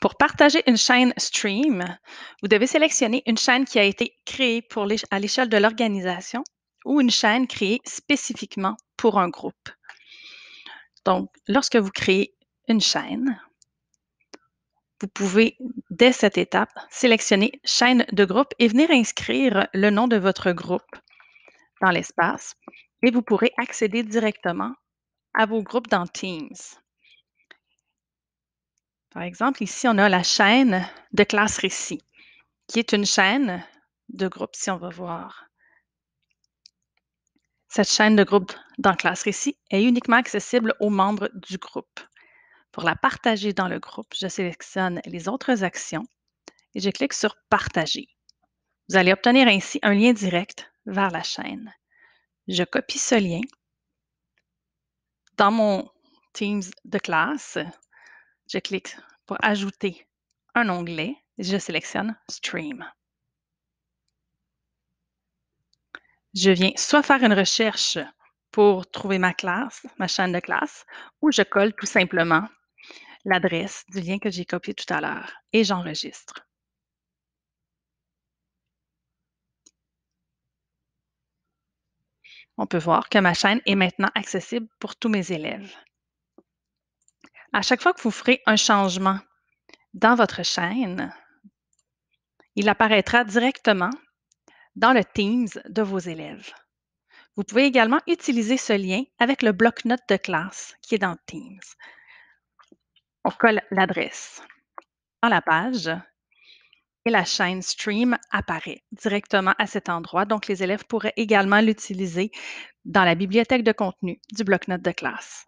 Pour partager une chaîne Stream, vous devez sélectionner une chaîne qui a été créée pour à l'échelle de l'organisation ou une chaîne créée spécifiquement pour un groupe. Donc, lorsque vous créez une chaîne, vous pouvez, dès cette étape, sélectionner chaîne de groupe et venir inscrire le nom de votre groupe dans l'espace et vous pourrez accéder directement à vos groupes dans Teams. Par exemple, ici, on a la chaîne de classe récit, qui est une chaîne de groupe, si on va voir. Cette chaîne de groupe dans classe récit est uniquement accessible aux membres du groupe. Pour la partager dans le groupe, je sélectionne les autres actions et je clique sur Partager. Vous allez obtenir ainsi un lien direct vers la chaîne. Je copie ce lien. Dans mon Teams de classe, je clique pour ajouter un onglet et je sélectionne Stream. Je viens soit faire une recherche pour trouver ma classe, ma chaîne de classe, ou je colle tout simplement l'adresse du lien que j'ai copié tout à l'heure et j'enregistre. On peut voir que ma chaîne est maintenant accessible pour tous mes élèves. À chaque fois que vous ferez un changement dans votre chaîne, il apparaîtra directement dans le Teams de vos élèves. Vous pouvez également utiliser ce lien avec le bloc-notes de classe qui est dans Teams. On colle l'adresse dans la page et la chaîne Stream apparaît directement à cet endroit. Donc, les élèves pourraient également l'utiliser dans la bibliothèque de contenu du bloc-notes de classe.